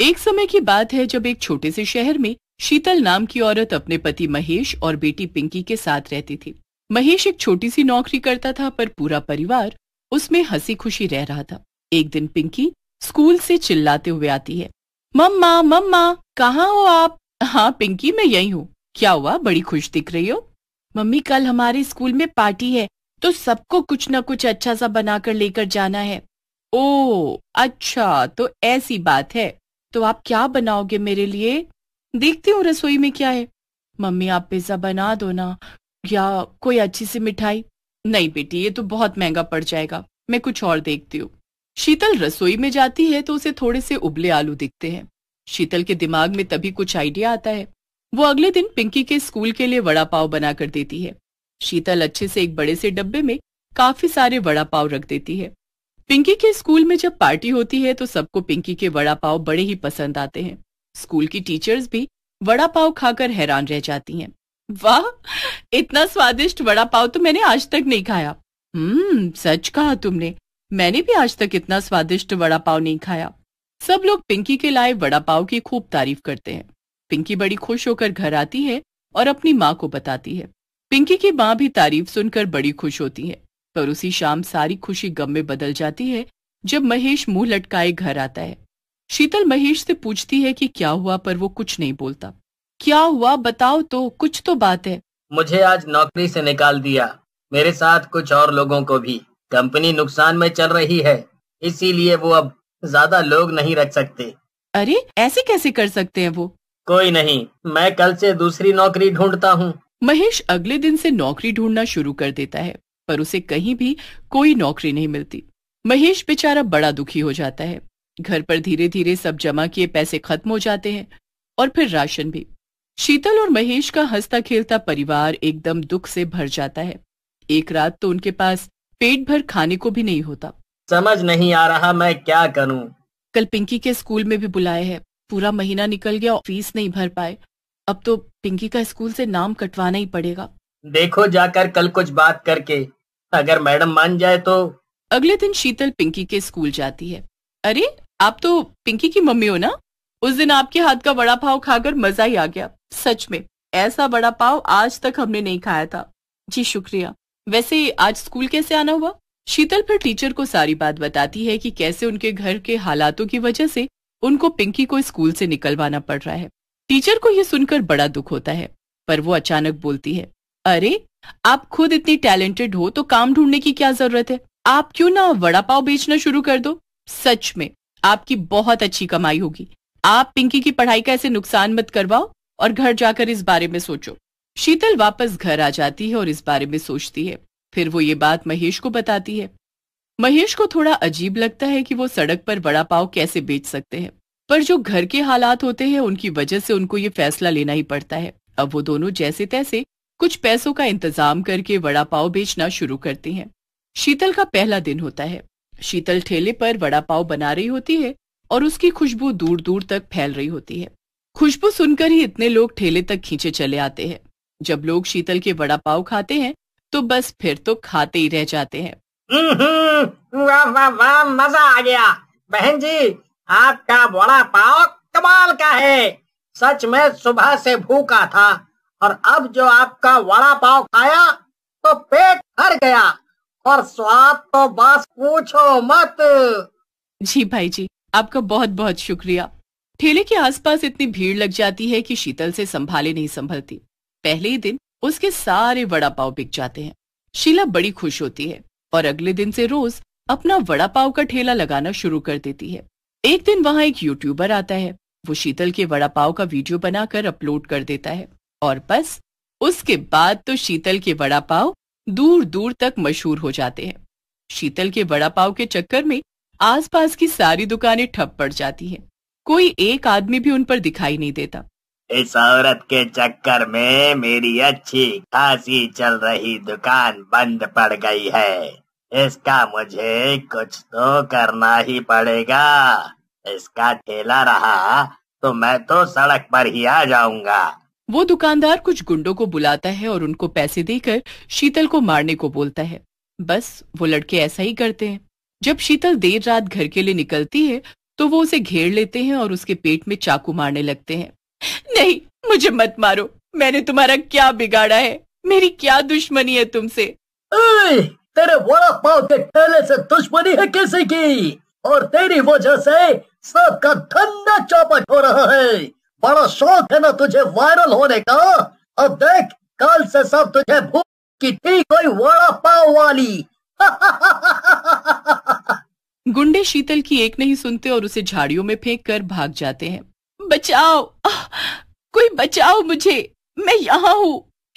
एक समय की बात है जब एक छोटे से शहर में शीतल नाम की औरत अपने पति महेश और बेटी पिंकी के साथ रहती थी महेश एक छोटी सी नौकरी करता था पर पूरा परिवार उसमें हंसी खुशी रह रहा था एक दिन पिंकी स्कूल से चिल्लाते हुए आती है मम्मा मम्मा कहाँ हो आप हाँ पिंकी मैं यही हूँ क्या हुआ बड़ी खुश दिख रही हो मम्मी कल हमारे स्कूल में पार्टी है तो सबको कुछ ना कुछ अच्छा सा बनाकर लेकर जाना है ओ अच्छा तो ऐसी बात है तो आप क्या बनाओगे मेरे लिए देखती हूँ रसोई में क्या है मम्मी आप पिज्जा बना दो ना या कोई अच्छी सी मिठाई नहीं बेटी ये तो बहुत महंगा पड़ जाएगा मैं कुछ और देखती हूँ शीतल रसोई में जाती है तो उसे थोड़े से उबले आलू दिखते हैं शीतल के दिमाग में तभी कुछ आइडिया आता है वो अगले दिन पिंकी के स्कूल के लिए वड़ा पाव बना कर देती है शीतल अच्छे से एक बड़े से डब्बे में काफी सारे वड़ा पाव रख देती है पिंकी के स्कूल में जब पार्टी होती है तो सबको पिंकी के वड़ा पाव बड़े ही पसंद आते हैं स्कूल की टीचर्स भी वड़ा पाव खाकर हैरान रह जाती हैं वाह इतना स्वादिष्ट वड़ा पाव तो मैंने आज तक नहीं खाया हम्म सच कहा तुमने मैंने भी आज तक इतना स्वादिष्ट वड़ा पाव नहीं खाया सब लोग पिंकी के लाए वड़ा पाव की खूब तारीफ करते हैं पिंकी बड़ी खुश होकर घर आती है और अपनी माँ को बताती है पिंकी की माँ भी तारीफ सुनकर बड़ी खुश होती है पर उसी शाम सारी खुशी गम में बदल जाती है जब महेश मुंह लटकाए घर आता है शीतल महेश से पूछती है कि क्या हुआ पर वो कुछ नहीं बोलता क्या हुआ बताओ तो कुछ तो बात है मुझे आज नौकरी से निकाल दिया मेरे साथ कुछ और लोगों को भी कंपनी नुकसान में चल रही है इसीलिए वो अब ज्यादा लोग नहीं रख सकते अरे ऐसे कैसे कर सकते हैं वो कोई नहीं मैं कल से दूसरी नौकरी ढूंढता हूँ महेश अगले दिन से नौकरी ढूंढना शुरू कर देता है पर उसे कहीं भी कोई नौकरी नहीं मिलती महेश बेचारा बड़ा दुखी हो जाता है घर पर धीरे धीरे सब जमा किए पैसे खत्म हो जाते हैं और फिर राशन भी शीतल और महेश का हंसता खेलता परिवार एकदम दुख से भर जाता है एक रात तो उनके पास पेट भर खाने को भी नहीं होता समझ नहीं आ रहा मैं क्या करूं कल पिंकी के स्कूल में भी बुलाए हैं पूरा महीना निकल गया फीस नहीं भर पाए अब तो पिंकी का स्कूल से नाम कटवाना ही पड़ेगा देखो जाकर कल कुछ बात करके अगर मैडम मान जाए तो अगले दिन शीतल पिंकी के स्कूल जाती है अरे आप तो पिंकी की मम्मी हो ना उस दिन आपके हाथ का बड़ा पाव खाकर मजा ही आ गया सच में ऐसा बड़ा पाव आज तक हमने नहीं खाया था जी शुक्रिया वैसे आज स्कूल कैसे आना हुआ शीतल फिर टीचर को सारी बात बताती है कि कैसे उनके घर के हालातों की वजह से उनको पिंकी को स्कूल से निकलवाना पड़ रहा है टीचर को यह सुनकर बड़ा दुख होता है पर वो अचानक बोलती है अरे आप खुद इतनी टैलेंटेड हो तो काम ढूंढने की क्या जरूरत है आप क्यों ना वड़ा पाव बेचना शुरू कर दो सच में आपकी बहुत अच्छी कमाई होगी आप पिंकी की पढ़ाई का ऐसे नुकसान मत करवाओ और घर जाकर इस बारे में सोचो शीतल वापस घर आ जाती है और इस बारे में सोचती है फिर वो ये बात महेश को बताती है महेश को थोड़ा अजीब लगता है कि वो सड़क पर वड़ा पाव कैसे बेच सकते हैं पर जो घर के हालात होते हैं उनकी वजह से उनको ये फैसला लेना ही पड़ता है अब वो दोनों जैसे तैसे कुछ पैसों का इंतजाम करके वड़ा पाव बेचना शुरू करती हैं। शीतल का पहला दिन होता है शीतल ठेले पर वड़ा पाव बना रही होती है और उसकी खुशबू दूर दूर तक फैल रही होती है खुशबू सुनकर ही इतने लोग ठेले तक खींचे चले आते हैं जब लोग शीतल के वड़ा पाव खाते हैं तो बस फिर तो खाते ही रह जाते हैं वाह वाह वाह मजा आ गया बहन जी आपका वड़ा पाव कमाल का है सच में सुबह से भूखा था और अब जो आपका वड़ा पाव खाया तो पेट भर गया और स्वाद तो बस पूछो मत जी भाई जी आपका बहुत बहुत शुक्रिया ठेले के आसपास इतनी भीड़ लग जाती है कि शीतल से संभाले नहीं संभलती पहले ही दिन उसके सारे वड़ा पाव बिक जाते हैं शीला बड़ी खुश होती है और अगले दिन से रोज अपना वड़ा पाव का ठेला लगाना शुरू कर देती है एक दिन वहाँ एक यूट्यूबर आता है वो शीतल के वड़ा पाव का वीडियो बनाकर अपलोड कर देता है और बस उसके बाद तो शीतल के वड़ा पाव दूर दूर तक मशहूर हो जाते हैं शीतल के वड़ा पाव के चक्कर में आसपास की सारी दुकानें ठप पड़ जाती हैं कोई एक आदमी भी उन पर दिखाई नहीं देता इस औरत के चक्कर में मेरी अच्छी खासी चल रही दुकान बंद पड़ गई है इसका मुझे कुछ तो करना ही पड़ेगा इसका ठेला रहा तो मैं तो सड़क पर ही आ जाऊंगा वो दुकानदार कुछ गुंडों को बुलाता है और उनको पैसे देकर शीतल को मारने को बोलता है बस वो लड़के ऐसा ही करते हैं जब शीतल देर रात घर के लिए निकलती है तो वो उसे घेर लेते हैं और उसके पेट में चाकू मारने लगते हैं नहीं मुझे मत मारो मैंने तुम्हारा क्या बिगाड़ा है मेरी क्या दुश्मनी है तुमसे तेरे वड़ा पाव के टेले से दुश्मनी है किसी की और तेरी वजह से सबका धंधा चौपट हो रहा है बड़ा शौक है ना तुझे वायरल होने का अब देख कल से सब तुझे भूख की थी कोई वड़ा पाव वाली गुंडे शीतल की एक नहीं सुनते और उसे झाड़ियों में फेंक कर भाग जाते हैं बचाओ कोई बचाओ मुझे मैं यहाँ हूँ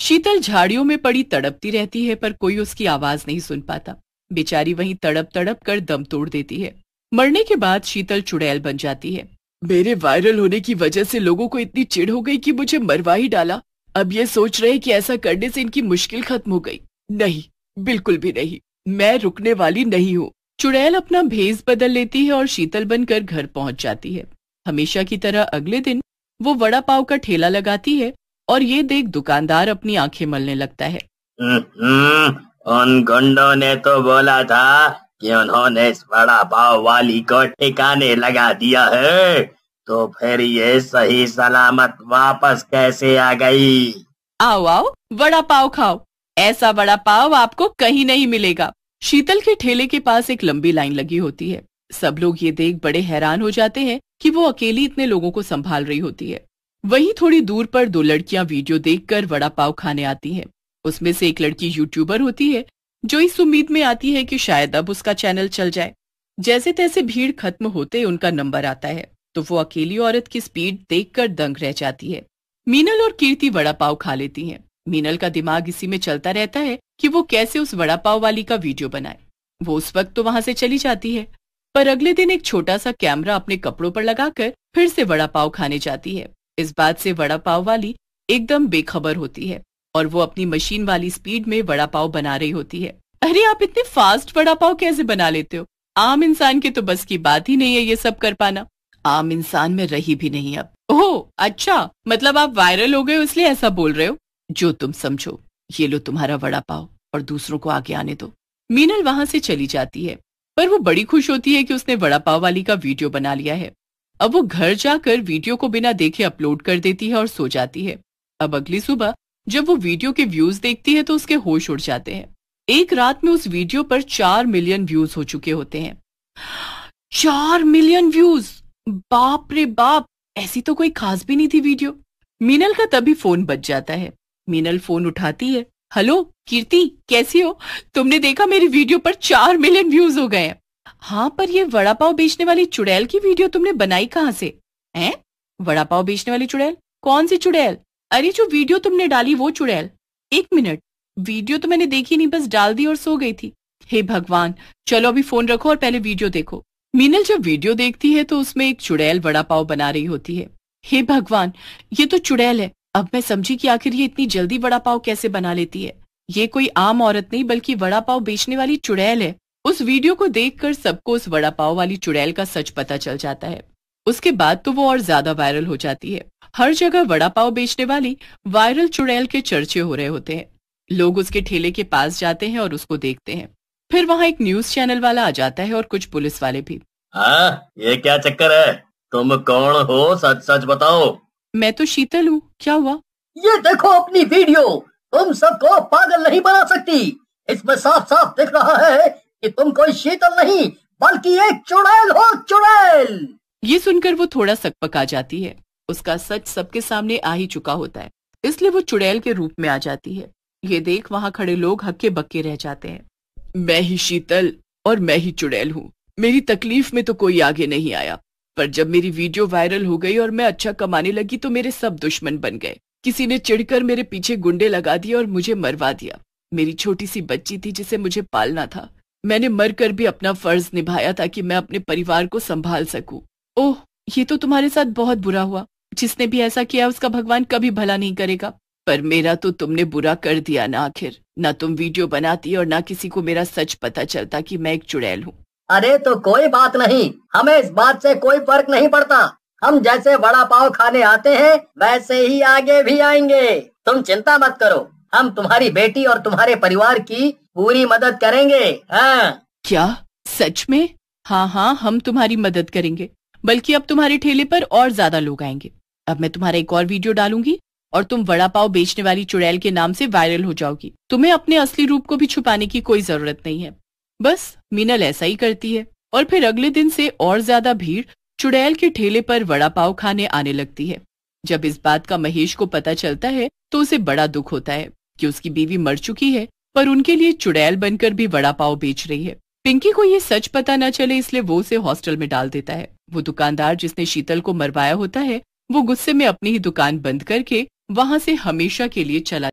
शीतल झाड़ियों में पड़ी तड़पती रहती है पर कोई उसकी आवाज नहीं सुन पाता बेचारी वहीं तड़प तड़प कर दम तोड़ देती है मरने के बाद शीतल चुड़ैल बन जाती है मेरे वायरल होने की वजह से लोगों को इतनी चिढ़ हो गई कि मुझे मरवा ही डाला अब ये सोच रहे कि ऐसा करने से इनकी मुश्किल खत्म हो गई नहीं बिल्कुल भी नहीं मैं रुकने वाली नहीं हूँ चुड़ैल अपना भेज बदल लेती है और शीतल बनकर घर पहुंच जाती है हमेशा की तरह अगले दिन वो वड़ा पाव का ठेला लगाती है और ये देख दुकानदार अपनी आंखें मलने लगता है उन गुंडों ने तो बोला था कि उन्होंने इस बड़ा पाव वाली को ठिकाने लगा दिया है तो फिर ये सही सलामत वापस कैसे आ गई? आओ आओ बड़ा पाव खाओ ऐसा बड़ा पाव आपको कहीं नहीं मिलेगा शीतल के ठेले के पास एक लंबी लाइन लगी होती है सब लोग ये देख बड़े हैरान हो जाते हैं कि वो अकेली इतने लोगों को संभाल रही होती है वहीं थोड़ी दूर पर दो लड़कियां वीडियो देखकर वड़ा पाव खाने आती हैं। उसमें से एक लड़की यूट्यूबर होती है जो इस उम्मीद में आती है कि शायद अब उसका चैनल चल जाए जैसे तैसे भीड़ खत्म होते उनका नंबर आता है तो वो अकेली औरत की स्पीड देखकर दंग रह जाती है मीनल और कीर्ति वड़ा पाव खा लेती हैं। मीनल का दिमाग इसी में चलता रहता है कि वो कैसे उस वड़ा पाव वाली का वीडियो बनाए वो उस वक्त तो वहां से चली जाती है पर अगले दिन एक छोटा सा कैमरा अपने कपड़ों पर लगाकर फिर से वड़ा पाव खाने जाती है इस बात से वड़ा पाव वाली एकदम बेखबर होती है और वो अपनी मशीन वाली स्पीड में वड़ा पाव बना रही होती है अरे आप इतने फास्ट वड़ा पाव कैसे बना लेते हो आम इंसान के तो बस की बात ही नहीं है ये सब कर पाना आम इंसान में रही भी नहीं अब ओह अच्छा मतलब आप वायरल हो गए इसलिए ऐसा बोल रहे हो जो तुम समझो ये लो तुम्हारा वड़ा पाव और दूसरों को आगे आने दो मीनल वहां से चली जाती है पर वो बड़ी खुश होती है कि उसने वड़ा पाव वाली का वीडियो बना लिया है अब वो घर जाकर वीडियो को बिना देखे अपलोड कर देती है और सो जाती है अब अगली सुबह जब वो वीडियो के व्यूज देखती है तो उसके होश उड़ जाते हैं एक रात में उस वीडियो पर चार मिलियन व्यूज हो चुके होते हैं चार मिलियन व्यूज बाप रे बाप ऐसी तो कोई खास भी नहीं थी वीडियो मीनल का तभी फोन बच जाता है मीनल फोन उठाती है हेलो कीर्ति कैसी हो तुमने देखा मेरी वीडियो पर चार मिलियन व्यूज हो गए हाँ पर ये वड़ा पाव बेचने वाली चुड़ैल की वीडियो तुमने बनाई कहाँ से हैं वड़ा पाव बेचने वाली चुड़ैल कौन सी चुड़ैल अरे जो वीडियो तुमने डाली वो चुड़ैल एक मिनट वीडियो तो मैंने देखी नहीं बस डाल दी और सो गई थी हे भगवान चलो अभी फोन रखो और पहले वीडियो देखो मीनल जब वीडियो देखती है तो उसमें एक चुड़ैल बड़ा पाव बना रही होती है हे भगवान ये तो चुड़ैल है अब मैं समझी कि आखिर ये इतनी जल्दी बड़ा पाव कैसे बना लेती है ये कोई आम औरत नहीं बल्कि वड़ा पाव बेचने वाली चुड़ैल है उस वीडियो को देखकर सबको उस वड़ा पाव वाली चुड़ैल का सच पता चल जाता है उसके बाद तो वो और ज्यादा वायरल हो जाती है हर जगह वड़ा पाव बेचने वाली वायरल चुड़ैल के चर्चे हो रहे होते हैं लोग उसके ठेले के पास जाते हैं और उसको देखते हैं फिर वहाँ एक न्यूज चैनल वाला आ जाता है और कुछ पुलिस वाले भी आ, हाँ, ये क्या चक्कर है तुम कौन हो सच सच बताओ मैं तो शीतल हूँ क्या हुआ ये देखो अपनी वीडियो तुम सबको पागल नहीं बना सकती इसमें साफ साफ दिख रहा है कि तुम कोई शीतल नहीं बल्कि एक चुड़ैल हो चुड़ैल ये सुनकर वो थोड़ा आ जाती है उसका सच सबके सामने आ ही चुका होता है इसलिए वो चुड़ैल के रूप में आ जाती है ये देख वहां खड़े लोग हक्के बक्के रह जाते हैं मैं ही शीतल और मैं ही चुड़ैल हूँ मेरी तकलीफ में तो कोई आगे नहीं आया पर जब मेरी वीडियो वायरल हो गई और मैं अच्छा कमाने लगी तो मेरे सब दुश्मन बन गए किसी ने चिढ़कर मेरे पीछे गुंडे लगा दिए और मुझे मरवा दिया मेरी छोटी सी बच्ची थी जिसे मुझे पालना था मैंने मर कर भी अपना फर्ज निभाया था कि मैं अपने परिवार को संभाल सकूं। ओह ये तो तुम्हारे साथ बहुत बुरा हुआ जिसने भी ऐसा किया उसका भगवान कभी भला नहीं करेगा पर मेरा तो तुमने बुरा कर दिया ना आखिर ना तुम वीडियो बनाती और ना किसी को मेरा सच पता चलता कि मैं एक चुड़ैल हूँ अरे तो कोई बात नहीं हमें इस बात से कोई फर्क नहीं पड़ता हम जैसे वड़ा पाव खाने आते हैं वैसे ही आगे भी आएंगे तुम चिंता मत करो हम तुम्हारी बेटी और तुम्हारे परिवार की पूरी मदद करेंगे हाँ। क्या सच में हाँ हाँ हम तुम्हारी मदद करेंगे बल्कि अब तुम्हारे ठेले पर और ज्यादा लोग आएंगे अब मैं तुम्हारा एक और वीडियो डालूंगी और तुम वड़ा पाव बेचने वाली चुड़ैल के नाम से वायरल हो जाओगी तुम्हें अपने असली रूप को भी छुपाने की कोई जरूरत नहीं है बस मीनल ऐसा ही करती है और फिर अगले दिन से और ज्यादा भीड़ चुड़ैल के ठेले पर वड़ा पाव खाने आने लगती है जब इस बात का महेश को पता चलता है तो उसे बड़ा दुख होता है कि उसकी बीवी मर चुकी है पर उनके लिए चुड़ैल बनकर भी वड़ा पाव बेच रही है पिंकी को ये सच पता न चले इसलिए वो उसे हॉस्टल में डाल देता है वो दुकानदार जिसने शीतल को मरवाया होता है वो गुस्से में अपनी ही दुकान बंद करके वहां से हमेशा के लिए चला